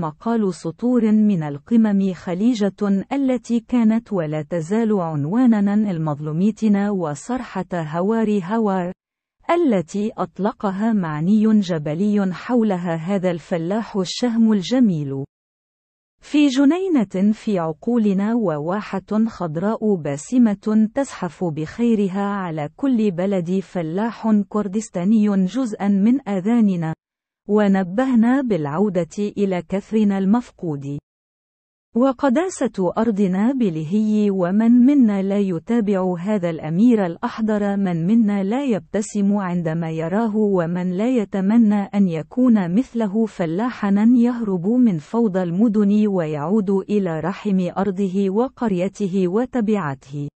مقال سطور من القمم خليجة التي كانت ولا تزال عنواننا المظلوميتنا وصرحة هواري هوار التي أطلقها معني جبلي حولها هذا الفلاح الشهم الجميل في جنينة في عقولنا وواحة خضراء باسمة تزحف بخيرها على كل بلد فلاح كردستاني جزءا من آذاننا ونبهنا بالعودة إلى كثرنا المفقود وقداسة أرضنا بلهي ومن منا لا يتابع هذا الأمير الأحضر من منا لا يبتسم عندما يراه ومن لا يتمنى أن يكون مثله فلاحنا يهرب من فوضى المدن ويعود إلى رحم أرضه وقريته وتبعته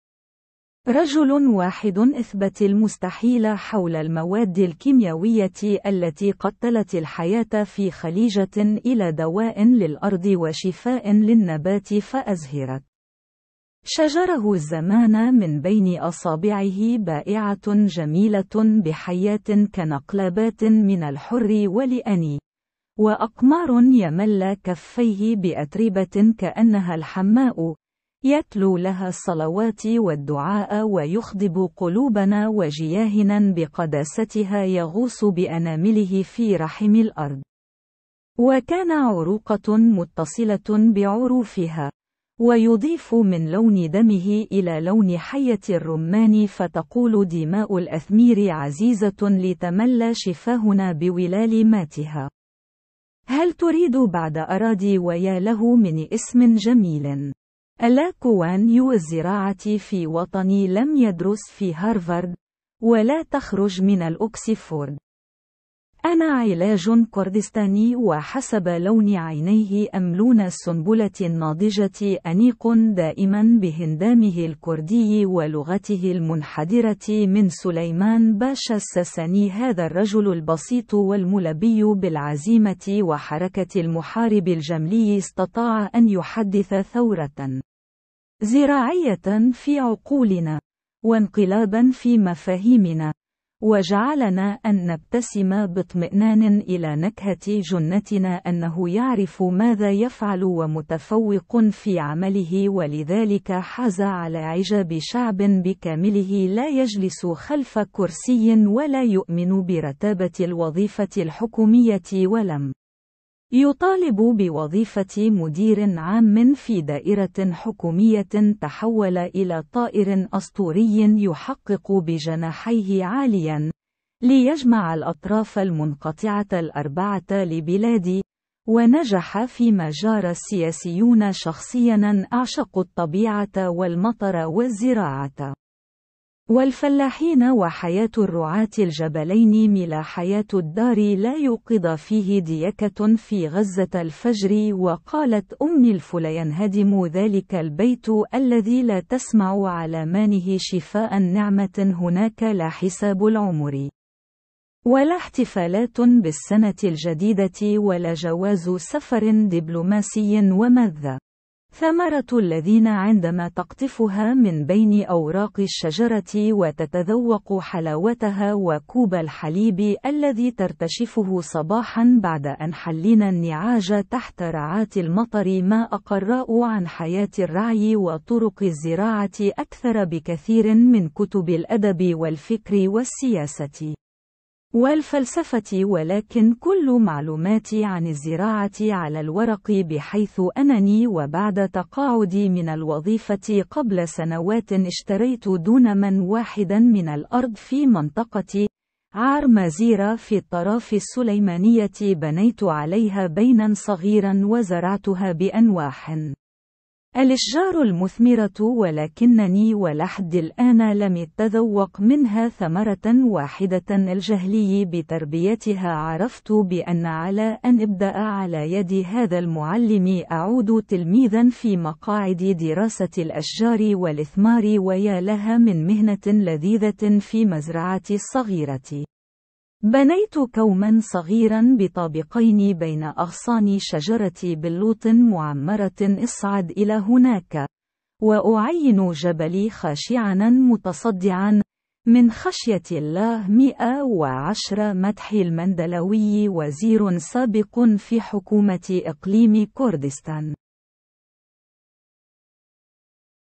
رجل واحد أثبت المستحيل حول المواد الكيميائية التي قتلت الحياة في خليجة إلى دواء للأرض وشفاء للنبات فأزهرت شجره الزمان من بين أصابعه بائعة جميلة بحياة كنقلبات من الحر ولأني وأقمار يمل كفيه بأتربة كأنها الحماء يتلو لها الصلوات والدعاء ويخضب قلوبنا وجياهنا بقداستها يغوص بأنامله في رحم الأرض. وكان عروقة متصلة بعروفها. ويضيف من لون دمه إلى لون حية الرمان فتقول دماء الأثمير عزيزة لتملى شفاهنا بولال ماتها هل تريد بعد أرادي ويا له من اسم جميل ألا كوان يو الزراعة في وطني لم يدرس في هارفارد ولا تخرج من الأكسفورد أنا علاج كردستاني وحسب لون عينيه أم لون السنبلة الناضجة أنيق دائما بهندامه الكردي ولغته المنحدرة من سليمان باشا الساساني هذا الرجل البسيط والملبي بالعزيمة وحركة المحارب الجملي استطاع أن يحدث ثورة زراعية في عقولنا وانقلابا في مفاهيمنا وجعلنا أن نبتسم باطمئنان إلى نكهة جنتنا أنه يعرف ماذا يفعل ومتفوق في عمله ولذلك حاز على عجاب شعب بكامله لا يجلس خلف كرسي ولا يؤمن برتابة الوظيفة الحكومية ولم يطالب بوظيفة مدير عام في دائرة حكومية تحول إلى طائر أسطوري يحقق بجناحيه عاليًا، ليجمع الأطراف المنقطعة الأربعة لبلادي، ونجح فيما جار السياسيون شخصيًا أعشق الطبيعة والمطر والزراعة. والفلاحين وحياة الرعاة الجبلين ملا حياة الدار لا يوقظ فيه ديكة في غزة الفجر وقالت أم الفل ينهدم ذلك البيت الذي لا تسمع علامانه شفاء نعمة هناك لا حساب العمر ولا احتفالات بالسنة الجديدة ولا جواز سفر دبلوماسي وماذا ثمرة الذين عندما تقطفها من بين أوراق الشجرة وتتذوق حلاوتها وكوب الحليب الذي ترتشفه صباحا بعد أن حلينا النعاج تحت رعات المطر ما أقراء عن حياة الرعي وطرق الزراعة أكثر بكثير من كتب الأدب والفكر والسياسة والفلسفة ولكن كل معلوماتي عن الزراعة على الورق بحيث أنني وبعد تقاعدي من الوظيفة قبل سنوات اشتريت دونما واحدا من الأرض في منطقة عار مزيرة في الطراف السليمانية بنيت عليها بينا صغيرا وزرعتها بأنواح الأشجار المثمرة ولكنني ولحد الآن لم أتذوق منها ثمرة واحدة الجهلي بتربيتها عرفت بأن على أن أبدأ على يد هذا المعلم أعود تلميذا في مقاعد دراسة الأشجار والإثمار ويا لها من مهنة لذيذة في مزرعتي الصغيرة بنيت كوما صغيرا بطابقين بين أغصان شجرة بلوط معمرة اصعد إلى هناك وأعين جبلي خاشعا متصدعا من خشية الله 110 مدح المندلوي وزير سابق في حكومة إقليم كردستان